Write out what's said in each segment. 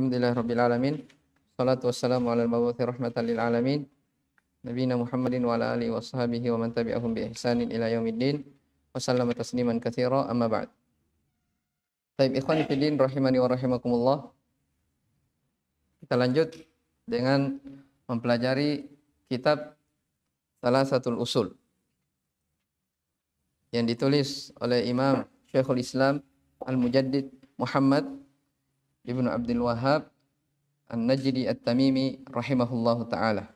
Alhamdulillah Rabbil Alamin. Salatu wassalamu ala al-mabuthi rahmatan lil alamin. Nabina Muhammadin wa ala alihi wa sahbihi wa man tabi'ahum bi ihsanin ila yaumiddin. Wa tasliman katsira amma ba'd. Taib ikhwani fiddin rahimani wa rahimakumullah. Kita lanjut dengan mempelajari kitab salah satu usul yang ditulis oleh Imam Syekhul Islam Al-Mujaddid Muhammad Ibnu Abdul Wahab An-Najdi At-Tamimi rahimahullahu taala.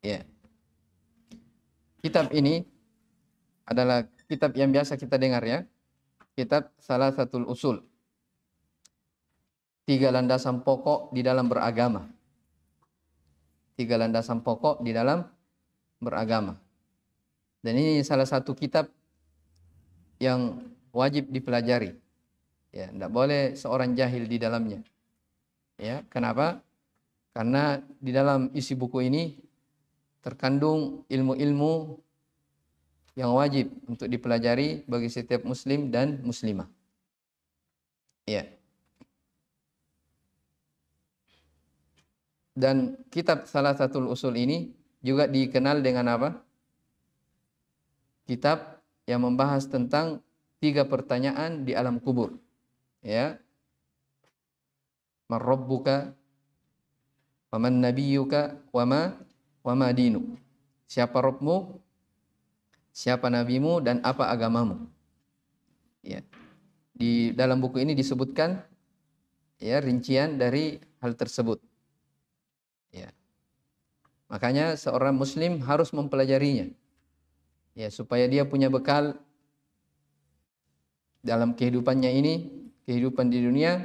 Ya. Kitab ini adalah kitab yang biasa kita dengar ya. Kitab salah satu usul. Tiga landasan pokok di dalam beragama. Tiga landasan pokok di dalam beragama. Dan ini salah satu kitab yang wajib dipelajari Ya, tidak boleh seorang jahil di dalamnya. Ya, kenapa? Karena di dalam isi buku ini terkandung ilmu-ilmu yang wajib untuk dipelajari bagi setiap muslim dan muslimah. Ya. Dan kitab salah satu usul ini juga dikenal dengan apa? Kitab yang membahas tentang tiga pertanyaan di alam kubur ya man rabbuka wa man nabiyyuka wa ma wa ma dinu siapa robmu siapa nabimu dan apa agamamu ya di dalam buku ini disebutkan ya rincian dari hal tersebut ya makanya seorang muslim harus mempelajarinya ya supaya dia punya bekal dalam kehidupannya ini kehidupan di dunia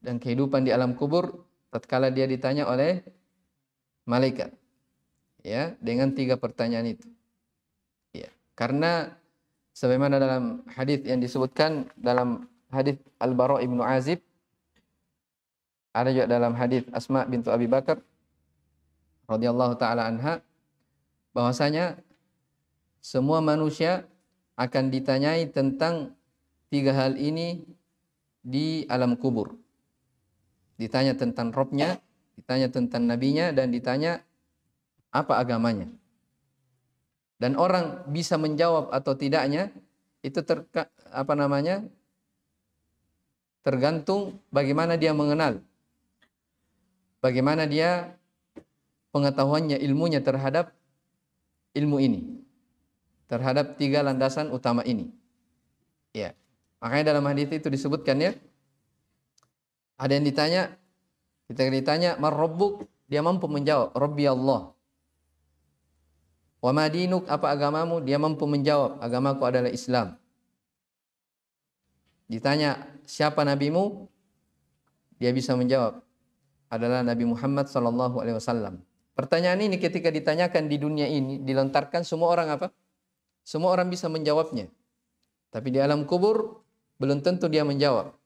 dan kehidupan di alam kubur tatkala dia ditanya oleh malaikat ya dengan tiga pertanyaan itu ya karena sebagaimana dalam hadis yang disebutkan dalam hadis Al-Bara' Ibnu Azib ada juga dalam hadis Asma bintu Abi Bakar radhiyallahu taala anha bahwasanya semua manusia akan ditanyai tentang tiga hal ini di alam kubur. Ditanya tentang robnya, ditanya tentang nabinya, dan ditanya apa agamanya. Dan orang bisa menjawab atau tidaknya, itu ter, apa namanya tergantung bagaimana dia mengenal. Bagaimana dia pengetahuannya, ilmunya terhadap ilmu ini. Terhadap tiga landasan utama ini. Ya. Yeah. Makanya dalam hadis itu disebutkan ya. Ada yang ditanya, kita ditanya, marobuk Dia mampu menjawab, "Rabbi Allah." Wa madinuk apa agamamu? Dia mampu menjawab, agamaku adalah Islam. Ditanya, siapa nabimu? Dia bisa menjawab, adalah Nabi Muhammad sallallahu alaihi wasallam. Pertanyaan ini ketika ditanyakan di dunia ini, dilontarkan semua orang apa? Semua orang bisa menjawabnya. Tapi di alam kubur belum tentu dia menjawab.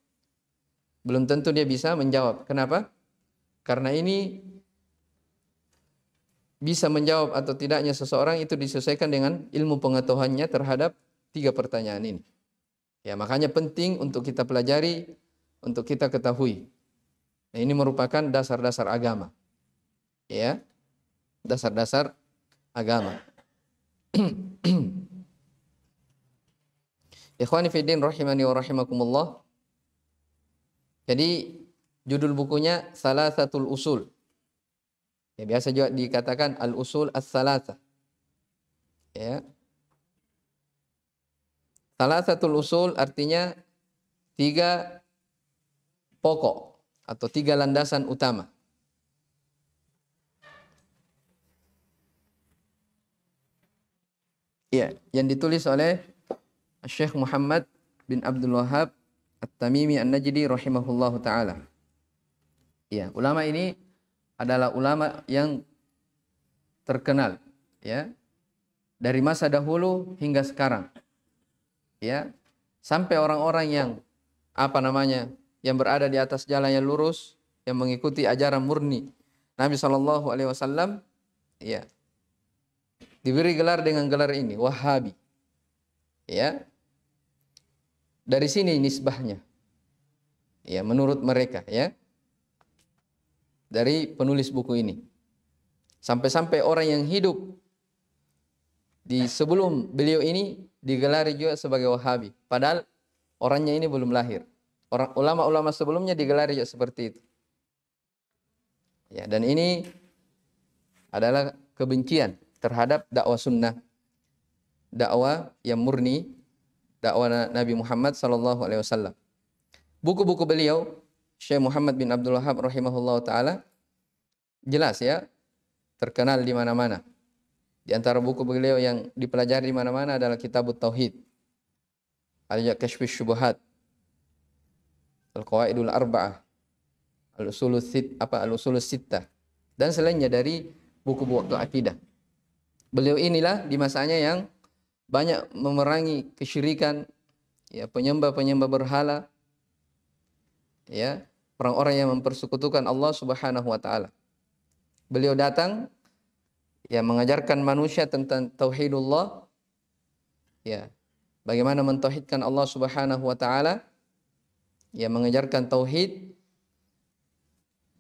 Belum tentu dia bisa menjawab. Kenapa? Karena ini bisa menjawab atau tidaknya seseorang itu disesuaikan dengan ilmu pengetahuannya terhadap tiga pertanyaan ini. Ya, makanya penting untuk kita pelajari, untuk kita ketahui. Nah, ini merupakan dasar-dasar agama. Ya. Dasar-dasar agama. Ikhwani Fiddin rahimani wa rahimakumullah. Jadi judul bukunya Salasatul Usul. Ya, biasa juga dikatakan Al-Usul As-Salasa. Ya. Salasatul Usul artinya tiga pokok atau tiga landasan utama. Ya, yang ditulis oleh Syekh Muhammad bin Abdul Wahab At-Tamimi An-Najdi rahimahullahu taala. Ya, ulama ini adalah ulama yang terkenal ya dari masa dahulu hingga sekarang. Ya, sampai orang-orang yang apa namanya yang berada di atas jalan yang lurus yang mengikuti ajaran murni Nabi Shallallahu Alaihi Wasallam ya diberi gelar dengan gelar ini Wahabi Ya. Dari sini nisbahnya. Ya, menurut mereka ya. Dari penulis buku ini. Sampai-sampai orang yang hidup di sebelum beliau ini digelari juga sebagai Wahabi. Padahal orangnya ini belum lahir. Orang ulama-ulama sebelumnya digelari juga seperti itu. Ya, dan ini adalah kebencian terhadap dakwah sunnah dakwah yang murni dakwah Nabi Muhammad sallallahu alaihi wasallam. Buku-buku beliau Syekh Muhammad bin Abdul Wahab rahimahullahu taala jelas ya terkenal di mana-mana. Di antara buku beliau yang dipelajari di mana-mana adalah Kitab Tauhid. Al-Yakashfi Syubhat. Al-Qawaidul Arba'ah. Al-Usulul Sit apa Al-Usulul Sittah dan selainnya dari buku-buku akidah. Beliau inilah di masanya yang banyak memerangi kesyirikan, ya penyembah-penyembah berhala, ya orang-orang yang mempersekutukan Allah Subhanahu wa taala. Beliau datang ya mengajarkan manusia tentang tauhidullah ya bagaimana mentauhidkan Allah Subhanahu wa taala ya mengajarkan tauhid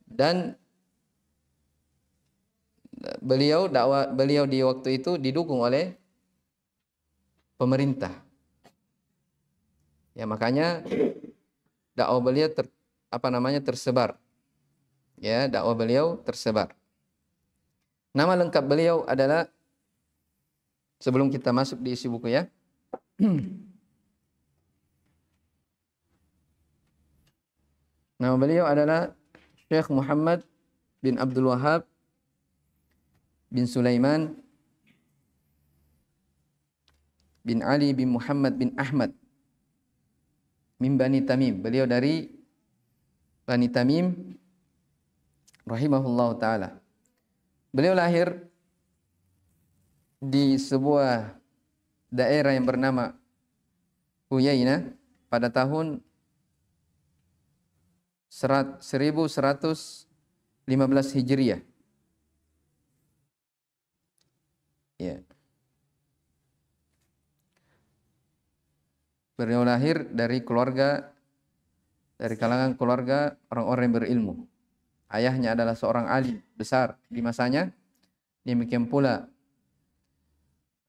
dan beliau dakwah beliau di waktu itu didukung oleh pemerintah. Ya makanya dakwah beliau ter, apa namanya tersebar. Ya, dakwah beliau tersebar. Nama lengkap beliau adalah sebelum kita masuk di isi buku ya. Nama beliau adalah Syekh Muhammad bin Abdul Wahab bin Sulaiman bin Ali bin Muhammad bin Ahmad min Bani Tamim. Beliau dari Bani Tamim rahimahullah taala. Beliau lahir di sebuah daerah yang bernama Uyaina pada tahun 1115 Hijriah. Ya. Beliau lahir dari keluarga dari kalangan keluarga orang-orang yang berilmu. Ayahnya adalah seorang alim besar di masanya. Demikian pula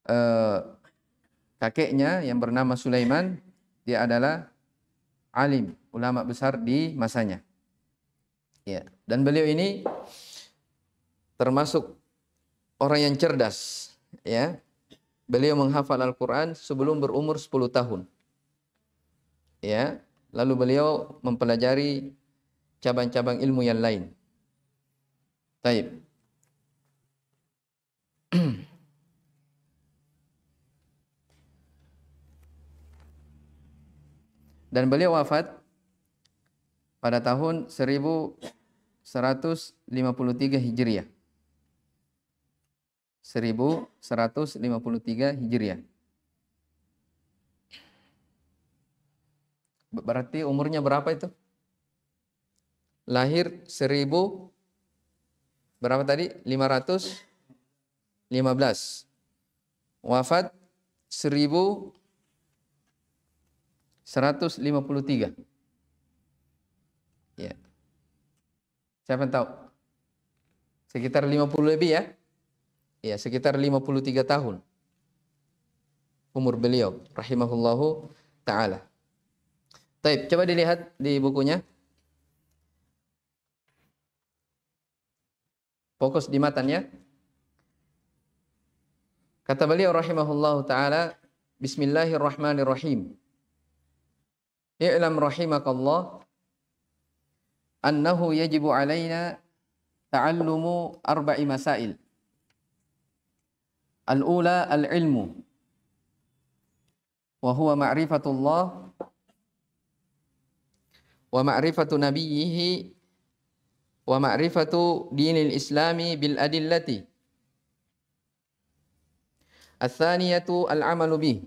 eh, kakeknya yang bernama Sulaiman, dia adalah alim, ulama besar di masanya. Ya, dan beliau ini termasuk orang yang cerdas, ya. Beliau menghafal Al-Qur'an sebelum berumur 10 tahun ya lalu beliau mempelajari cabang-cabang ilmu yang lain taib dan beliau wafat pada tahun 1153 Hijriah 1153 Hijriah Berarti umurnya berapa itu? Lahir 1000 berapa tadi? 515. Wafat tiga Ya. Siapa yang tahu? Sekitar 50 lebih ya. Ya, sekitar 53 tahun umur beliau rahimahullahu taala. Taib, coba dilihat di bukunya. Fokus di matanya. Kata beliau rahimahullah taala, bismillahirrahmanirrahim. I'lam rahimakallah annahu yajibu alaina ta'allumu arba'i masail. Al-ula al-ilmu wa huwa ma'rifatullah ومعرفة نبيه ومعرفة دين الإسلام بالأدلة الثانية العمل به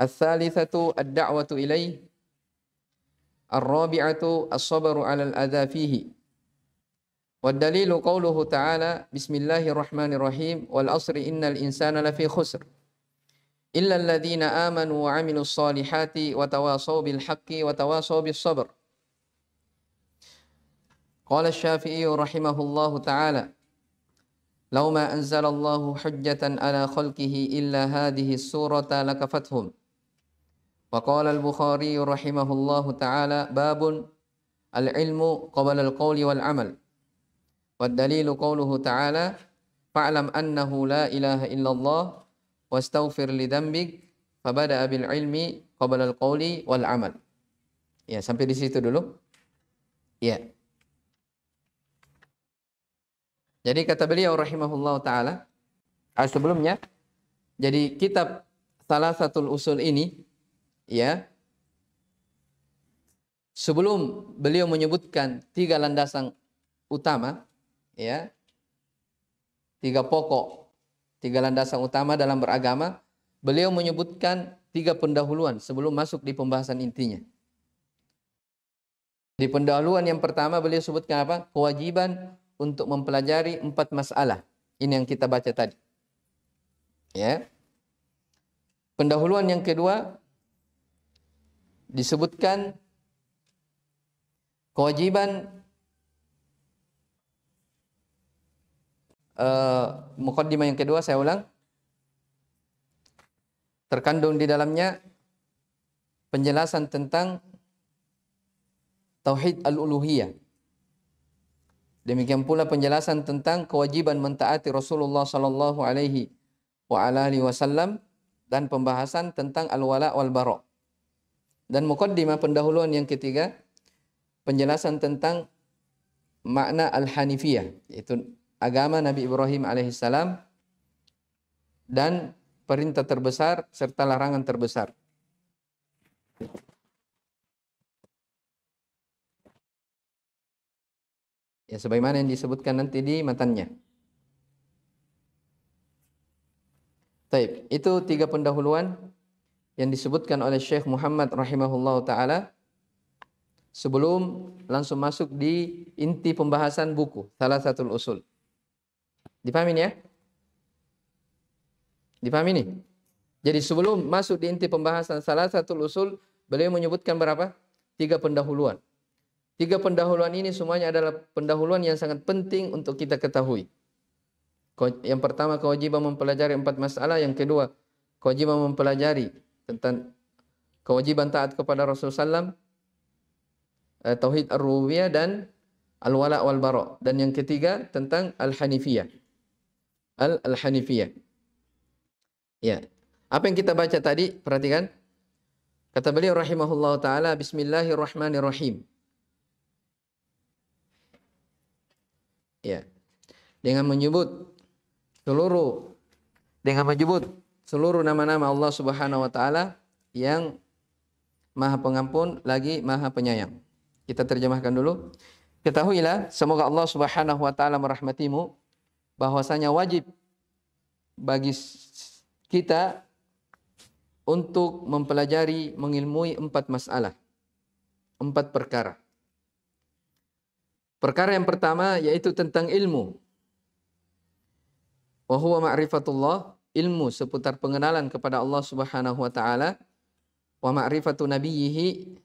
الثالثة الدعوة إليه الرابعة الصبر على الأذى فيه والدليل قوله تعالى بسم الله الرحمن الرحيم والأصر إن الإنسان لفي خسر إلا الذين آمنوا وعملوا الصالحات وتواصوا بالحق وتواصوا بالصبر قال الشافعي رحمه الله تعالى لو ما أنزل الله حجة على خلقه إلا هذه السورة لكفتهم وقال البخاري رحمه الله تعالى باب العلم قبل القول والعمل والدليل قوله تعالى فاعلم أنه لا إله إلا الله wastaghfir li dzambik fabada bil ilmi qabla al qawli wal amal. Ya, sampai di situ dulu. Ya. Jadi kata beliau rahimahullah taala ah, sebelumnya jadi kitab salah satu usul ini ya sebelum beliau menyebutkan tiga landasan utama ya tiga pokok tiga landasan utama dalam beragama, beliau menyebutkan tiga pendahuluan sebelum masuk di pembahasan intinya. Di pendahuluan yang pertama beliau sebutkan apa? Kewajiban untuk mempelajari empat masalah. Ini yang kita baca tadi. Ya. Pendahuluan yang kedua disebutkan kewajiban uh, mukaddimah yang kedua saya ulang terkandung di dalamnya penjelasan tentang tauhid al-uluhiyah. Demikian pula penjelasan tentang kewajiban mentaati Rasulullah sallallahu alaihi wa alihi wasallam dan pembahasan tentang al-wala wal bara. Dan mukaddimah pendahuluan yang ketiga penjelasan tentang makna al-hanifiyah yaitu agama Nabi Ibrahim alaihissalam dan perintah terbesar serta larangan terbesar. Ya sebagaimana yang disebutkan nanti di matanya. Taib, itu tiga pendahuluan yang disebutkan oleh Syekh Muhammad rahimahullah taala sebelum langsung masuk di inti pembahasan buku salah satu usul. Dipahamin ya? Dipahami nih? Jadi sebelum masuk di inti pembahasan salah satu usul, beliau menyebutkan berapa? Tiga pendahuluan. Tiga pendahuluan ini semuanya adalah pendahuluan yang sangat penting untuk kita ketahui. Yang pertama kewajiban mempelajari empat masalah. Yang kedua kewajiban mempelajari tentang kewajiban taat kepada Rasulullah SAW, eh, Tauhid ar rubiyah dan Al-Wala wal Bara. Dan yang ketiga tentang Al-Hanifiyah. Al-Hanifiyah. Ya. Apa yang kita baca tadi? Perhatikan. Kata beliau rahimahullah taala bismillahirrahmanirrahim. Ya. Dengan menyebut seluruh dengan menyebut seluruh nama-nama Allah Subhanahu wa taala yang Maha Pengampun lagi Maha Penyayang. Kita terjemahkan dulu. Ketahuilah semoga Allah Subhanahu wa taala merahmatimu bahwasanya wajib bagi kita untuk mempelajari mengilmui empat masalah, empat perkara. Perkara yang pertama yaitu tentang ilmu. Wa ma'rifatullah, ilmu seputar pengenalan kepada Allah Subhanahu wa taala wa ma'rifatu nabiyhi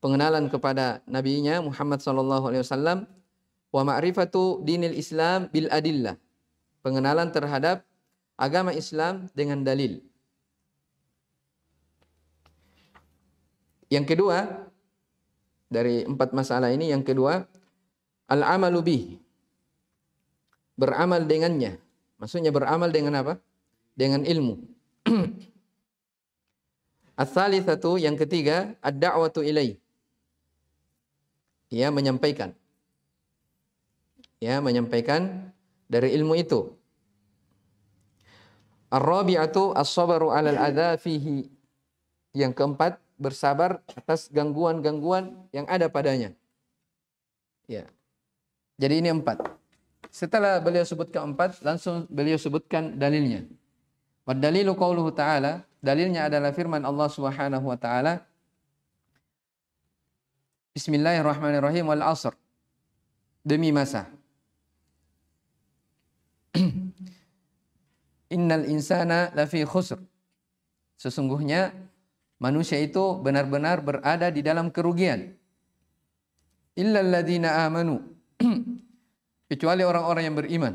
pengenalan kepada nabinya Muhammad sallallahu alaihi wasallam wa ma'rifatu dinil Islam bil adillah pengenalan terhadap agama Islam dengan dalil. Yang kedua, dari empat masalah ini, yang kedua, al-amalu bih. Beramal dengannya. Maksudnya beramal dengan apa? Dengan ilmu. as satu. yang ketiga, ad-da'watu ilaih. Ia menyampaikan. Ya, menyampaikan dari ilmu itu. Ar-rabi'atu as-sabru 'alal adha fihi. Yang keempat, bersabar atas gangguan-gangguan yang ada padanya. Ya. Jadi ini empat. Setelah beliau sebut keempat, langsung beliau sebutkan dalilnya. dalilu qauluhu ta'ala, dalilnya adalah firman Allah Subhanahu wa taala. Bismillahirrahmanirrahim wal asr. Demi masa. Innal insana lafi khusr. Sesungguhnya manusia itu benar-benar berada di dalam kerugian. Illal ladina amanu. Kecuali orang-orang yang beriman.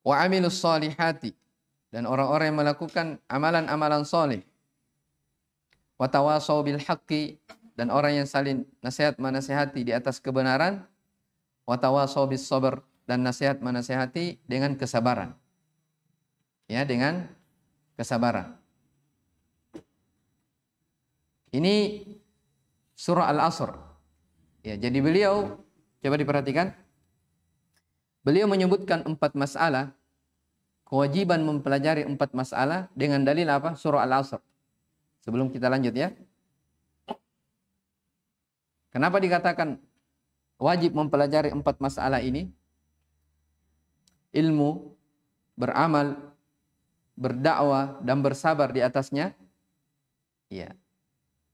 Wa amilus salihati Dan orang-orang yang melakukan amalan-amalan soleh. Wa tawasaw bil haqqi. Dan orang yang saling nasihat menasehati di atas kebenaran. Wa tawasaw bis sabar dan nasihat menasehati dengan kesabaran. Ya, dengan kesabaran. Ini surah Al-Asr. Ya, jadi beliau coba diperhatikan. Beliau menyebutkan empat masalah kewajiban mempelajari empat masalah dengan dalil apa? Surah Al-Asr. Sebelum kita lanjut ya. Kenapa dikatakan wajib mempelajari empat masalah ini? ilmu, beramal, berdakwah dan bersabar di atasnya? Ya.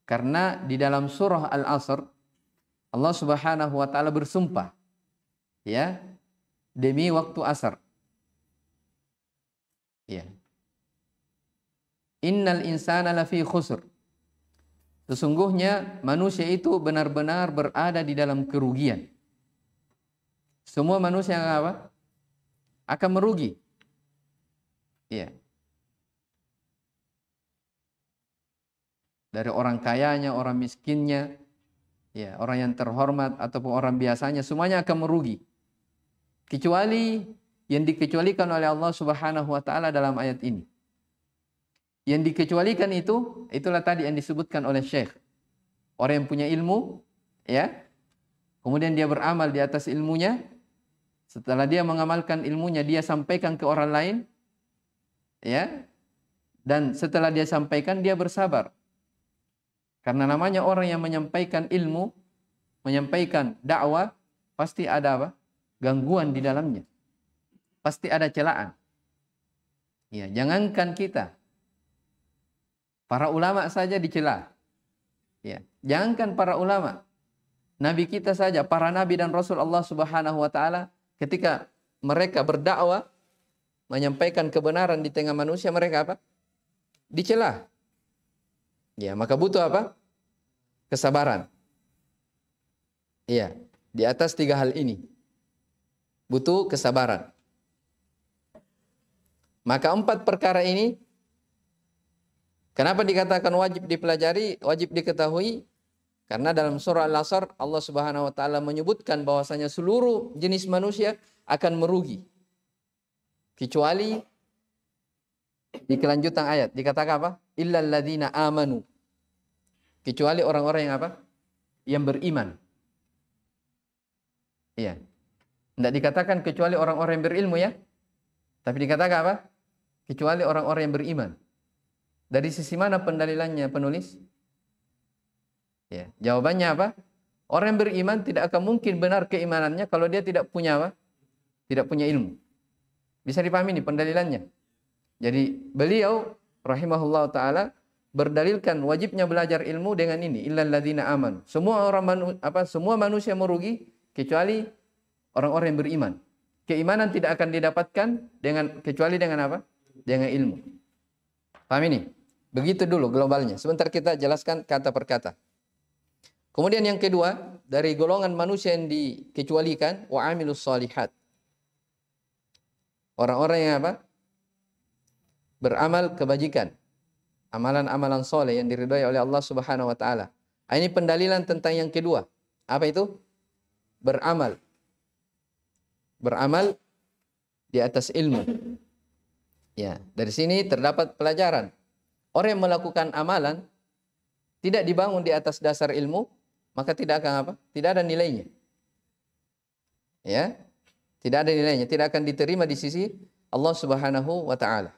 Karena di dalam surah Al-Asr Allah Subhanahu wa taala bersumpah ya demi waktu asar. Ya. Innal insana lafi khusr. Sesungguhnya manusia itu benar-benar berada di dalam kerugian. Semua manusia yang apa? akan merugi. Iya. Dari orang kayanya, orang miskinnya, ya, orang yang terhormat ataupun orang biasanya semuanya akan merugi. Kecuali yang dikecualikan oleh Allah Subhanahu wa taala dalam ayat ini. Yang dikecualikan itu itulah tadi yang disebutkan oleh Syekh. Orang yang punya ilmu, ya. Kemudian dia beramal di atas ilmunya, setelah dia mengamalkan ilmunya, dia sampaikan ke orang lain. Ya. Dan setelah dia sampaikan, dia bersabar. Karena namanya orang yang menyampaikan ilmu, menyampaikan dakwah, pasti ada apa? Gangguan di dalamnya. Pasti ada celaan. Ya, jangankan kita. Para ulama saja dicela. Ya, jangankan para ulama. Nabi kita saja, para nabi dan rasul Allah Subhanahu wa taala ketika mereka berdakwah menyampaikan kebenaran di tengah manusia mereka apa? Dicelah. Ya, maka butuh apa? Kesabaran. Iya, di atas tiga hal ini. Butuh kesabaran. Maka empat perkara ini kenapa dikatakan wajib dipelajari, wajib diketahui? Karena dalam surah Al-Asr Allah Subhanahu wa taala menyebutkan bahwasanya seluruh jenis manusia akan merugi. Kecuali di kelanjutan ayat dikatakan apa? Illal ladzina amanu. Kecuali orang-orang yang apa? Yang beriman. Iya. Tidak dikatakan kecuali orang-orang yang berilmu ya. Tapi dikatakan apa? Kecuali orang-orang yang beriman. Dari sisi mana pendalilannya penulis? Ya, jawabannya apa? Orang yang beriman tidak akan mungkin benar keimanannya kalau dia tidak punya apa? Tidak punya ilmu. Bisa dipahami ini pendalilannya. Jadi beliau rahimahullah taala berdalilkan wajibnya belajar ilmu dengan ini illal ladzina aman. Semua orang manu, apa semua manusia merugi kecuali orang-orang yang beriman. Keimanan tidak akan didapatkan dengan kecuali dengan apa? Dengan ilmu. Paham ini? Begitu dulu globalnya. Sebentar kita jelaskan kata per kata. Kemudian yang kedua, dari golongan manusia yang dikecualikan wa salihat. Orang-orang yang apa? Beramal kebajikan. Amalan-amalan soleh yang diridhai oleh Allah Subhanahu wa taala. Ah, ini pendalilan tentang yang kedua. Apa itu? Beramal. Beramal di atas ilmu. Ya, dari sini terdapat pelajaran. Orang yang melakukan amalan tidak dibangun di atas dasar ilmu, maka tidak akan apa? Tidak ada nilainya. Ya. Tidak ada nilainya, tidak akan diterima di sisi Allah Subhanahu wa taala.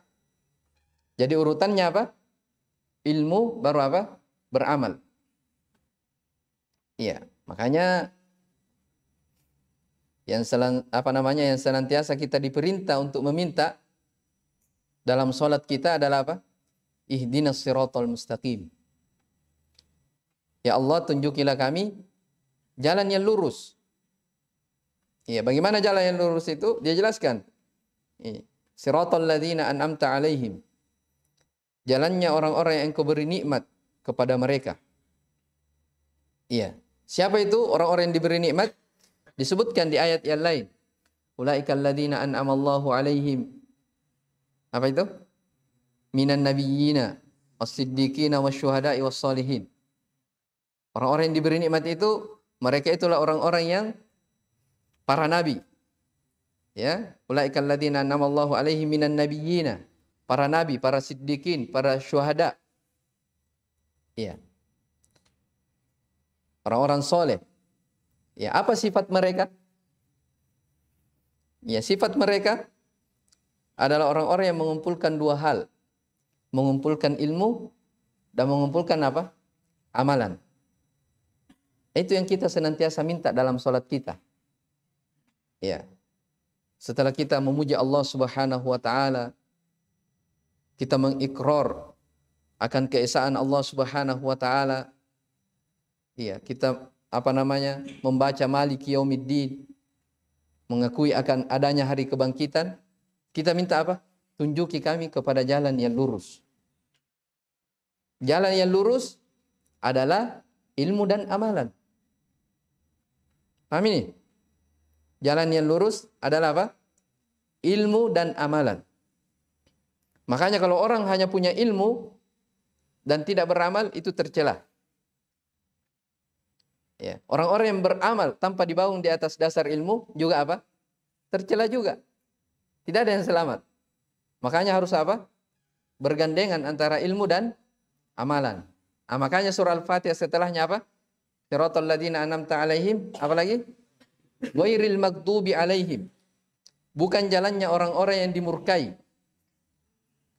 Jadi urutannya apa? Ilmu baru apa? Beramal. Iya, makanya yang selan, apa namanya yang senantiasa kita diperintah untuk meminta dalam sholat kita adalah apa? Ihdinas siratal mustaqim. Ya Allah tunjukilah kami jalan yang lurus. Ya, bagaimana jalan yang lurus itu? Dia jelaskan. Siratul Siratal ladzina an'amta alaihim. Jalannya orang-orang yang engkau beri nikmat kepada mereka. Iya. Siapa itu orang-orang yang diberi nikmat? Disebutkan di ayat yang lain. Ulaikal ladzina an'amallahu alaihim. Apa itu? Minan nabiyyina, as-siddiqina, wasyuhada'i, was-salihin. Orang-orang yang diberi nikmat itu mereka itulah orang-orang yang para nabi. Ya, ulaikal ladzina namallahu alaihi minan nabiyyina. Para nabi, para siddiqin, para syuhada. Ya. Orang-orang soleh. Ya, apa sifat mereka? Ya, sifat mereka adalah orang-orang yang mengumpulkan dua hal. Mengumpulkan ilmu dan mengumpulkan apa? Amalan. Itu yang kita senantiasa minta dalam solat kita. Ya. Setelah kita memuji Allah Subhanahu wa taala, kita mengikrar akan keesaan Allah Subhanahu wa taala. Iya, kita apa namanya? membaca Maliki Yaumiddin, mengakui akan adanya hari kebangkitan. Kita minta apa? Tunjuki kami kepada jalan yang lurus. Jalan yang lurus adalah ilmu dan amalan. Paham ini? Jalan yang lurus adalah apa? Ilmu dan amalan. Makanya kalau orang hanya punya ilmu dan tidak beramal itu tercela. Ya, orang-orang yang beramal tanpa dibangun di atas dasar ilmu juga apa? Tercela juga. Tidak ada yang selamat. Makanya harus apa? Bergandengan antara ilmu dan amalan. Nah, makanya surah Al-Fatihah setelahnya apa? Siratal ladzina an'amta 'alaihim, apalagi? Ghairil maghdubi 'alaihim. Bukan jalannya orang-orang yang dimurkai.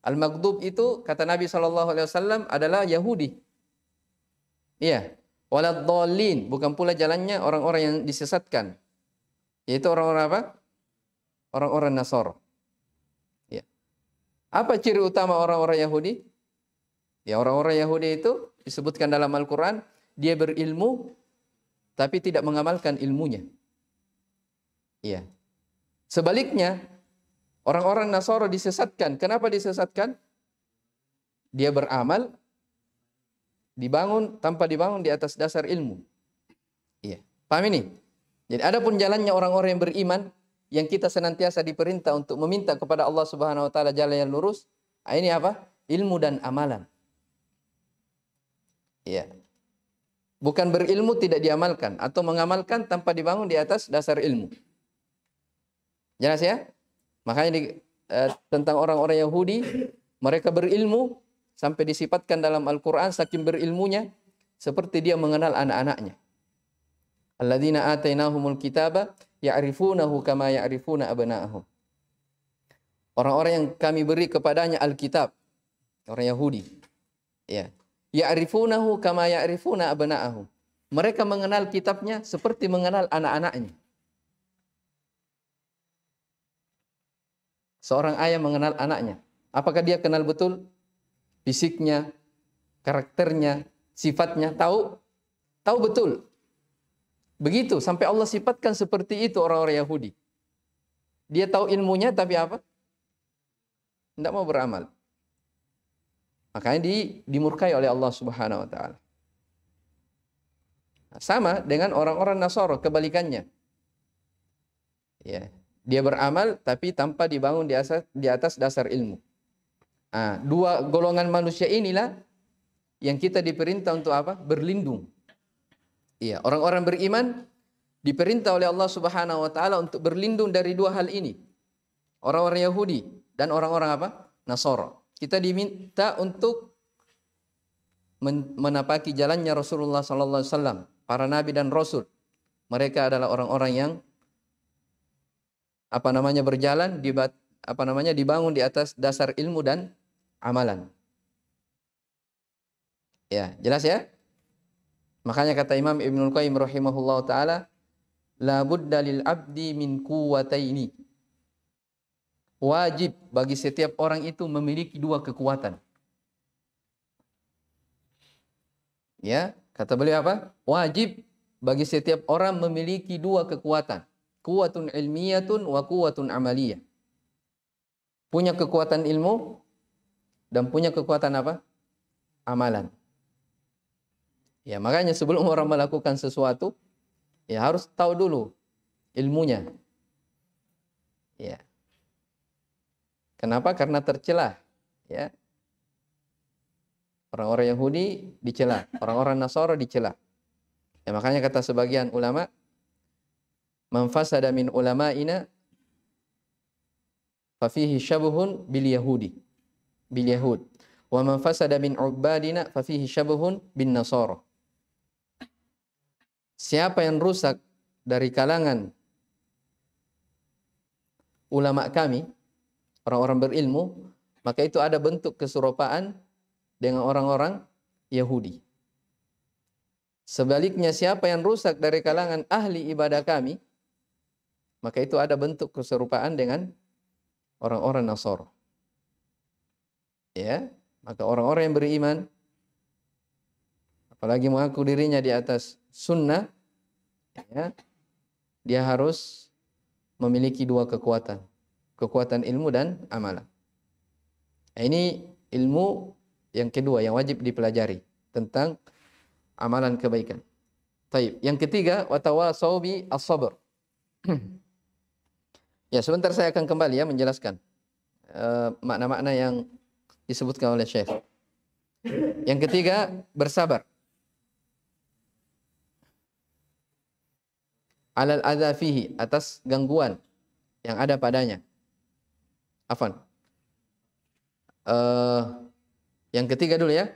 Al-maghdub itu kata Nabi sallallahu alaihi wasallam adalah Yahudi. Iya, waladhdallin, bukan pula jalannya orang-orang yang disesatkan. Yaitu orang-orang apa? Orang-orang nasor. Ya. Apa ciri utama orang-orang Yahudi? Ya, orang-orang Yahudi itu disebutkan dalam Al-Qur'an dia berilmu tapi tidak mengamalkan ilmunya. Iya. Sebaliknya, orang-orang Nasoro disesatkan. Kenapa disesatkan? Dia beramal dibangun tanpa dibangun di atas dasar ilmu. Iya. Paham ini? Jadi ada pun jalannya orang-orang yang beriman yang kita senantiasa diperintah untuk meminta kepada Allah Subhanahu wa taala jalan yang lurus. Ah, ini apa? Ilmu dan amalan. Iya. Bukan berilmu tidak diamalkan atau mengamalkan tanpa dibangun di atas dasar ilmu. Jelas ya? Makanya di, eh, tentang orang-orang Yahudi, mereka berilmu sampai disifatkan dalam Al-Qur'an saking berilmunya seperti dia mengenal anak-anaknya. Alladzina atainahumul kitaba ya'rifunahu kama ya'rifuna abna'ahum. Orang-orang yang kami beri kepadanya Alkitab, orang Yahudi. Ya, Ya'rifunahu kama ya'rifuna abna'ahu. Mereka mengenal kitabnya seperti mengenal anak-anaknya. Seorang ayah mengenal anaknya. Apakah dia kenal betul fisiknya, karakternya, sifatnya? Tahu? Tahu betul. Begitu sampai Allah sifatkan seperti itu orang-orang Yahudi. Dia tahu ilmunya tapi apa? Tidak mau beramal. Makanya di, dimurkai oleh Allah Subhanahu wa taala. Nah, sama dengan orang-orang Nasoro, kebalikannya. Ya, dia beramal tapi tanpa dibangun di atas, di atas dasar ilmu. Nah, dua golongan manusia inilah yang kita diperintah untuk apa? Berlindung. Iya, orang-orang beriman diperintah oleh Allah Subhanahu wa taala untuk berlindung dari dua hal ini. Orang-orang Yahudi dan orang-orang apa? Nasara. Kita diminta untuk menapaki jalannya Rasulullah sallallahu alaihi wasallam, para nabi dan rasul. Mereka adalah orang-orang yang apa namanya berjalan di apa namanya dibangun di atas dasar ilmu dan amalan. Ya, jelas ya? Makanya kata Imam Ibnul Qayyim rahimahullah taala, la budda abdi min quwwataini wajib bagi setiap orang itu memiliki dua kekuatan. Ya, kata beliau apa? Wajib bagi setiap orang memiliki dua kekuatan. Kuatun ilmiyatun wa kuatun amaliyah. Punya kekuatan ilmu dan punya kekuatan apa? Amalan. Ya, makanya sebelum orang melakukan sesuatu, ya harus tahu dulu ilmunya. Ya. Kenapa? Karena tercelah. Ya. Orang-orang Yahudi dicela, orang-orang Nasara dicela. Ya, makanya kata sebagian ulama, manfasada fasada min ulama'ina fafihi syabuhun bil Yahudi." Bil Yahud. "Wa manfasada min ubadina fafihi syabuhun bin Nasara." Siapa yang rusak dari kalangan ulama kami, orang-orang berilmu, maka itu ada bentuk keserupaan dengan orang-orang Yahudi. Sebaliknya siapa yang rusak dari kalangan ahli ibadah kami, maka itu ada bentuk keserupaan dengan orang-orang Nasoro. Ya, maka orang-orang yang beriman apalagi mengaku dirinya di atas sunnah ya, dia harus memiliki dua kekuatan kekuatan ilmu dan amalan. Nah, ini ilmu yang kedua yang wajib dipelajari tentang amalan kebaikan. Taib. Yang ketiga, watawa sawbi as-sabr. ya, sebentar saya akan kembali ya menjelaskan eh, makna-makna uh, yang disebutkan oleh Syekh. Yang ketiga, bersabar. Alal adza fihi atas gangguan yang ada padanya. Afan. Uh, yang ketiga dulu ya.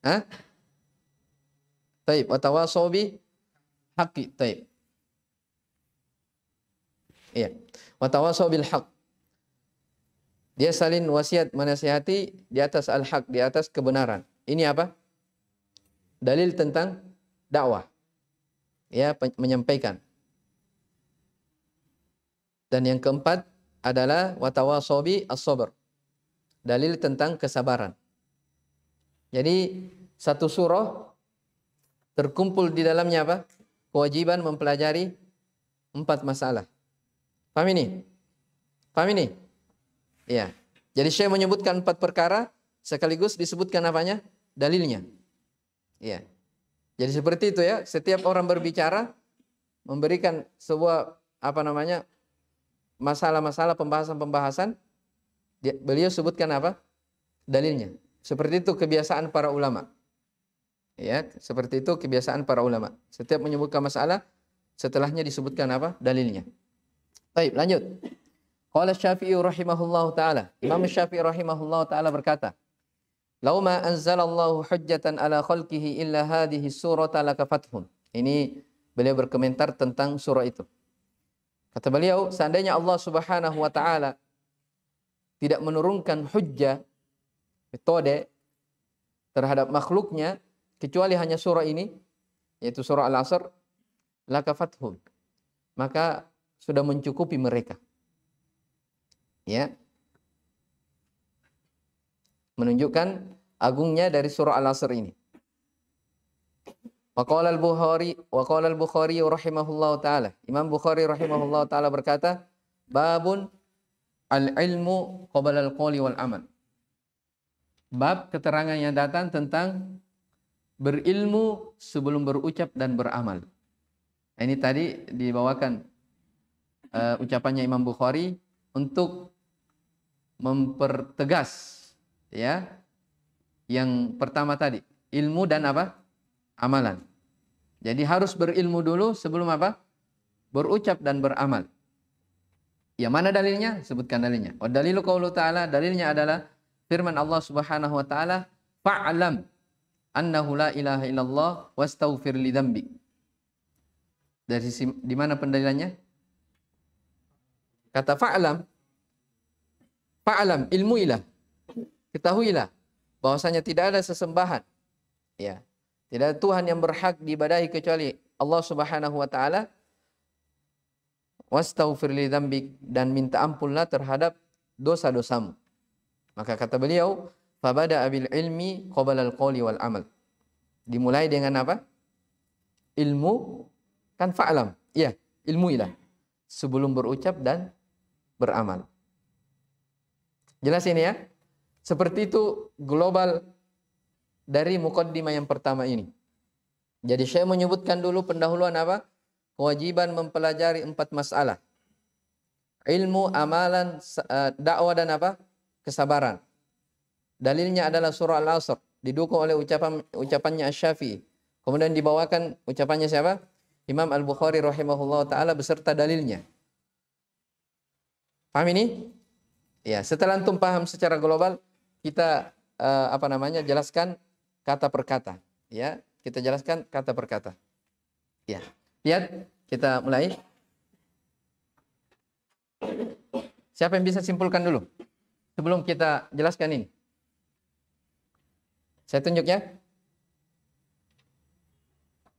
Hah? Taib. Atau bi Haki. Taib. Iya. Watawasau bil haq. Dia salin wasiat menasihati di atas al-haq, di atas kebenaran. Ini apa? Dalil tentang dakwah. Ya, menyampaikan. Dan yang keempat, adalah watawasobi as-sabr. Dalil tentang kesabaran. Jadi satu surah terkumpul di dalamnya apa? Kewajiban mempelajari empat masalah. Paham ini? Paham ini? ya Jadi saya menyebutkan empat perkara sekaligus disebutkan apanya? Dalilnya. ya Jadi seperti itu ya, setiap orang berbicara memberikan sebuah apa namanya? masalah-masalah pembahasan-pembahasan beliau sebutkan apa? Dalilnya. Seperti itu kebiasaan para ulama. Ya, seperti itu kebiasaan para ulama. Setiap menyebutkan masalah setelahnya disebutkan apa? Dalilnya. Baik, lanjut. Qala Syafi'i rahimahullahu taala. Imam Syafi'i rahimahullahu taala berkata, "Lau ma anzalallahu hujjatan ala khalqihi illa hadhihi surata lakafathum." Ini beliau berkomentar tentang surah itu. Kata beliau, seandainya Allah Subhanahu wa taala tidak menurunkan hujjah metode terhadap makhluknya kecuali hanya surah ini yaitu surah Al-Asr lakafathum maka sudah mencukupi mereka ya menunjukkan agungnya dari surah Al-Asr ini Waqala al-Bukhari waqala al-Bukhari rahimahullahu taala. Imam Bukhari rahimahullahu taala berkata, babun al-ilmu qabla al-qawli wal amal. Bab keterangan yang datang tentang berilmu sebelum berucap dan beramal. Nah, ini tadi dibawakan uh, ucapannya Imam Bukhari untuk mempertegas ya yang pertama tadi, ilmu dan apa? amalan. Jadi harus berilmu dulu sebelum apa? Berucap dan beramal. Ya mana dalilnya? Sebutkan dalilnya. Wa dalilu qaulu ta'ala, dalilnya adalah firman Allah Subhanahu wa taala, fa'alam annahu la ilaha illallah wastaghfir li dhambi. Dari sisi di mana pendalilannya? Kata faalam faalam ilmu ilah. Ketahuilah bahwasanya tidak ada sesembahan ya tidak ada Tuhan yang berhak diibadahi kecuali Allah Subhanahu wa taala. Wastaghfir li dzambik dan minta ampunlah terhadap dosa-dosamu. Maka kata beliau, fabada abil ilmi qabala al-qawli wal amal. Dimulai dengan apa? Ilmu kan fa'lam. Iya, ilmu ilah. Sebelum berucap dan beramal. Jelas ini ya? Seperti itu global dari mukaddimah yang pertama ini. Jadi saya menyebutkan dulu pendahuluan apa? Kewajiban mempelajari empat masalah. Ilmu, amalan, eh, dakwah dan apa? Kesabaran. Dalilnya adalah surah Al-Asr. Didukung oleh ucapan ucapannya Asy-Syafi'i. Kemudian dibawakan ucapannya siapa? Imam Al-Bukhari rahimahullah ta'ala beserta dalilnya. Paham ini? Ya, setelah antum paham secara global, kita uh, apa namanya jelaskan kata per kata ya kita jelaskan kata per kata ya lihat kita mulai siapa yang bisa simpulkan dulu sebelum kita jelaskan ini saya tunjuk ya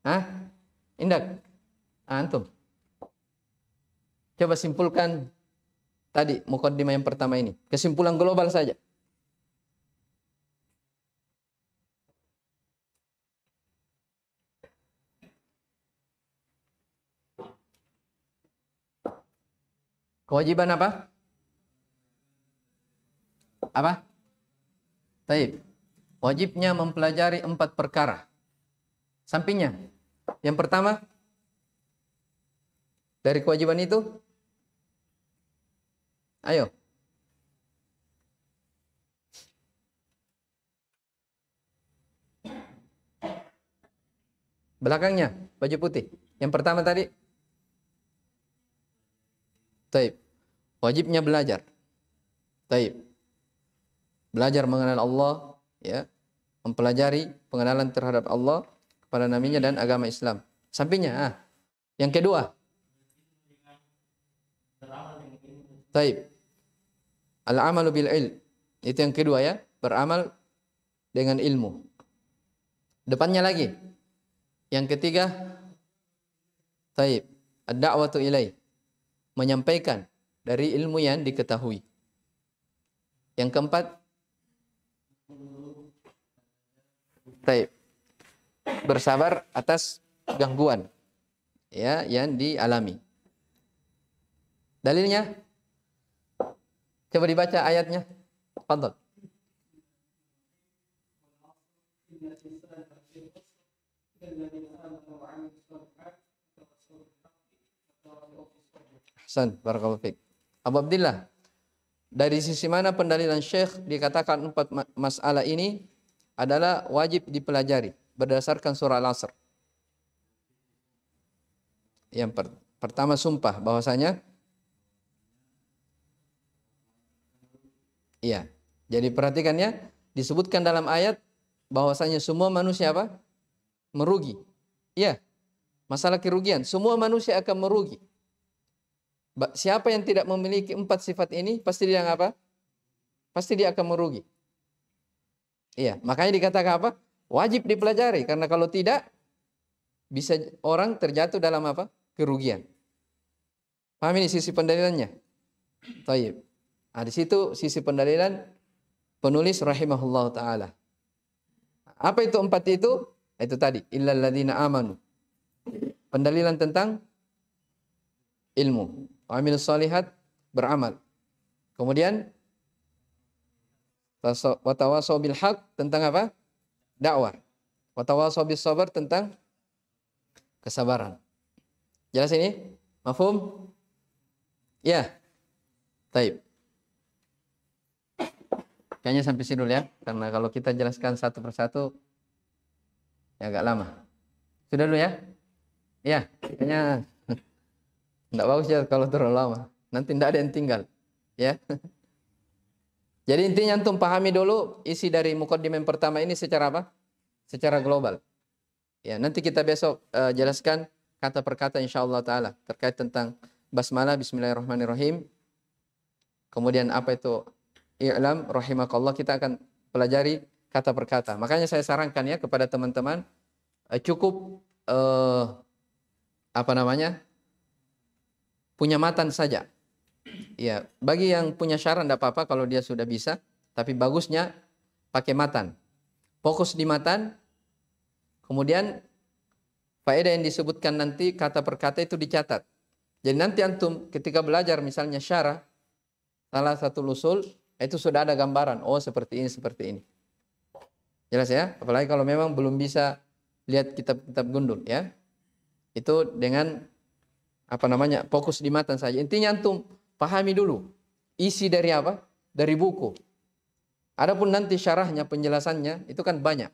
ah Indak antum coba simpulkan tadi mukaddimah yang pertama ini kesimpulan global saja Kewajiban apa? Apa? Taib. Wajibnya mempelajari empat perkara. Sampingnya. Yang pertama, dari kewajiban itu, ayo. Belakangnya, baju putih. Yang pertama tadi, Taib wajibnya belajar. Taib. Belajar mengenal Allah, ya, mempelajari pengenalan terhadap Allah kepada namanya dan agama Islam. Sampingnya, ah, yang kedua. Taib. Al-amalu bil il, Itu yang kedua ya, beramal dengan ilmu. Depannya lagi. Yang ketiga, taib. Ad-da'watu ilai. Menyampaikan dari ilmu yang diketahui. Yang keempat, taib. Bersabar atas gangguan ya yang dialami. Dalilnya coba dibaca ayatnya. Fadhal. Ahsan, barakallahu fiik. Abu Abdillah. Dari sisi mana pendalilan Syekh dikatakan empat masalah ini adalah wajib dipelajari berdasarkan surah Al-Asr. Yang per pertama sumpah bahwasanya Iya. Jadi perhatikan ya, disebutkan dalam ayat bahwasanya semua manusia apa? merugi. Iya. Masalah kerugian, semua manusia akan merugi. Siapa yang tidak memiliki empat sifat ini, pasti dia apa? Pasti dia akan merugi. Iya, makanya dikatakan apa? Wajib dipelajari karena kalau tidak bisa orang terjatuh dalam apa? kerugian. Paham ini sisi pendalilannya? Taib. Nah, di situ sisi pendalilan penulis rahimahullah taala. Apa itu empat itu? Itu tadi illal ladina amanu. Pendalilan tentang ilmu amil salihat beramal. Kemudian watawasau bil hak tentang apa? dakwah. Watawasau bis sabar tentang kesabaran. Jelas ini? Mafhum? Ya. Taib. Kayaknya sampai sini dulu ya, karena kalau kita jelaskan satu persatu ya agak lama. Sudah dulu ya? Ya, kayaknya tidak bagus ya kalau terlalu lama. Nanti tidak ada yang tinggal. Ya. Jadi intinya antum pahami dulu isi dari mukaddimah yang pertama ini secara apa? Secara global. Ya, nanti kita besok uh, jelaskan kata per kata insyaallah taala terkait tentang basmalah bismillahirrahmanirrahim. Kemudian apa itu i'lam rahimakallah kita akan pelajari kata per kata. Makanya saya sarankan ya kepada teman-teman uh, cukup uh, apa namanya? punya matan saja. Ya, bagi yang punya syarat tidak apa-apa kalau dia sudah bisa, tapi bagusnya pakai matan. Fokus di matan, kemudian faedah yang disebutkan nanti kata per kata itu dicatat. Jadi nanti antum ketika belajar misalnya syarah salah satu lusul itu sudah ada gambaran. Oh seperti ini seperti ini. Jelas ya. Apalagi kalau memang belum bisa lihat kitab-kitab gundul ya. Itu dengan apa namanya fokus di matan saja. Intinya antum pahami dulu isi dari apa? Dari buku. Adapun nanti syarahnya, penjelasannya itu kan banyak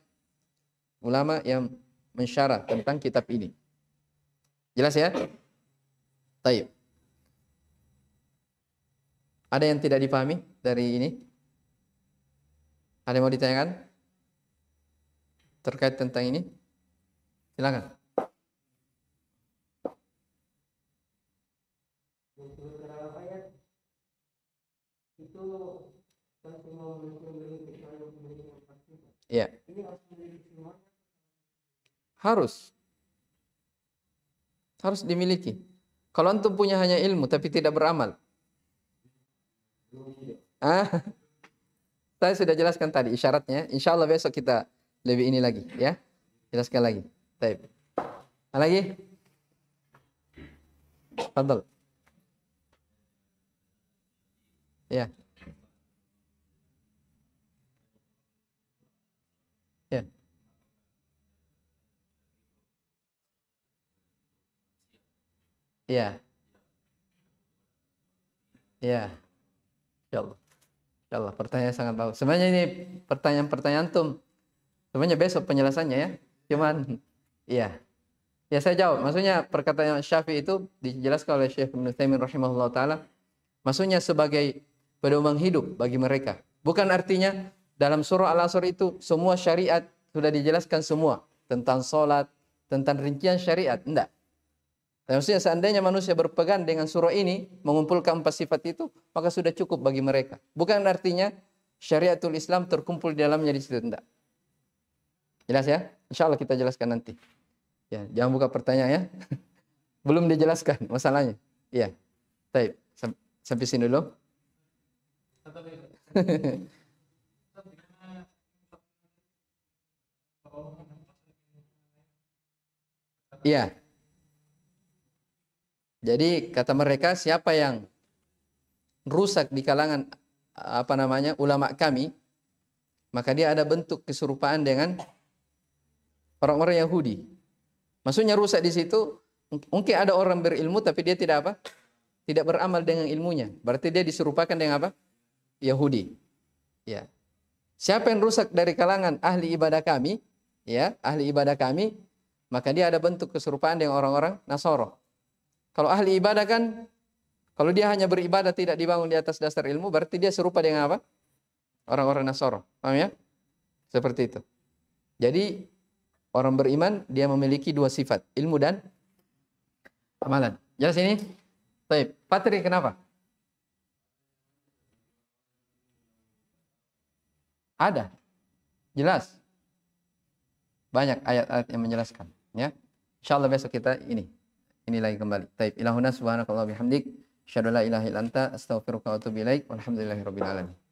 ulama yang mensyarah tentang kitab ini. Jelas ya? Taib. Ada yang tidak dipahami dari ini? Ada yang mau ditanyakan terkait tentang ini? Silakan. Ya. Harus. Harus dimiliki. Kalau antum punya hanya ilmu tapi tidak beramal. Ah. Saya sudah jelaskan tadi isyaratnya. Insya Allah besok kita lebih ini lagi ya. Jelaskan lagi. Baik. Lagi? Fadal. Ya. Iya. Iya. Insyaallah. Insyaallah pertanyaan sangat bagus. Sebenarnya ini pertanyaan-pertanyaan tum. Sebenarnya besok penjelasannya ya. Cuman iya. Ya saya jawab. Maksudnya perkataan Syafi'i itu dijelaskan oleh Syekh Ibnu Taimin rahimahullah taala. Maksudnya sebagai pedoman hidup bagi mereka. Bukan artinya dalam surah Al-Asr itu semua syariat sudah dijelaskan semua tentang salat, tentang rincian syariat. Enggak. Dan maksudnya seandainya manusia berpegang dengan surah ini, mengumpulkan empat sifat itu, maka sudah cukup bagi mereka. Bukan artinya syariatul Islam terkumpul di dalamnya di situ. Tidak. Jelas ya? Insya Allah kita jelaskan nanti. Ya, jangan buka pertanyaan ya. Belum dijelaskan masalahnya. Iya. Baik, Samp sampai sini dulu. Iya. Jadi kata mereka siapa yang rusak di kalangan apa namanya ulama kami maka dia ada bentuk keserupaan dengan orang-orang Yahudi. Maksudnya rusak di situ mungkin ada orang berilmu tapi dia tidak apa? Tidak beramal dengan ilmunya. Berarti dia diserupakan dengan apa? Yahudi. Ya. Siapa yang rusak dari kalangan ahli ibadah kami, ya, ahli ibadah kami, maka dia ada bentuk keserupaan dengan orang-orang Nasoro. Kalau ahli ibadah kan, kalau dia hanya beribadah tidak dibangun di atas dasar ilmu, berarti dia serupa dengan apa? Orang-orang Nasoro. Paham ya? Seperti itu. Jadi, orang beriman, dia memiliki dua sifat. Ilmu dan amalan. Jelas ini? Baik. Patri, kenapa? Ada. Jelas. Banyak ayat-ayat yang menjelaskan. Ya. Insya Allah besok kita ini ini lagi kembali. Taib ilahuna subhanakallah bihamdik. Asyadu la ilaha anta astaghfiruka wa atubu Walhamdulillahi alamin.